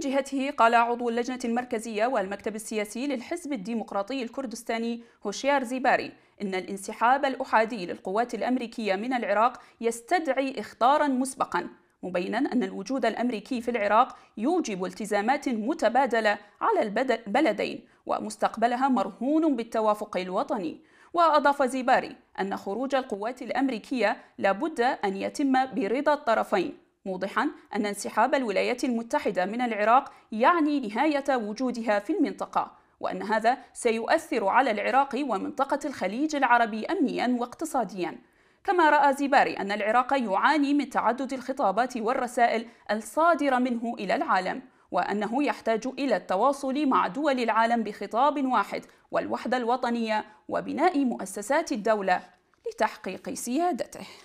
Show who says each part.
Speaker 1: جهته قال عضو اللجنة المركزية والمكتب السياسي للحزب الديمقراطي الكردستاني هوشيار زيباري إن الانسحاب الأحادي للقوات الأمريكية من العراق يستدعي إخطارا مسبقا مبينا أن الوجود الأمريكي في العراق يوجب التزامات متبادلة على البلدين ومستقبلها مرهون بالتوافق الوطني وأضاف زيباري أن خروج القوات الأمريكية لابد أن يتم برضا الطرفين موضحا أن انسحاب الولايات المتحدة من العراق يعني نهاية وجودها في المنطقة وأن هذا سيؤثر على العراق ومنطقة الخليج العربي أمنيا واقتصاديا كما رأى زباري أن العراق يعاني من تعدد الخطابات والرسائل الصادرة منه إلى العالم وأنه يحتاج إلى التواصل مع دول العالم بخطاب واحد والوحدة الوطنية وبناء مؤسسات الدولة لتحقيق سيادته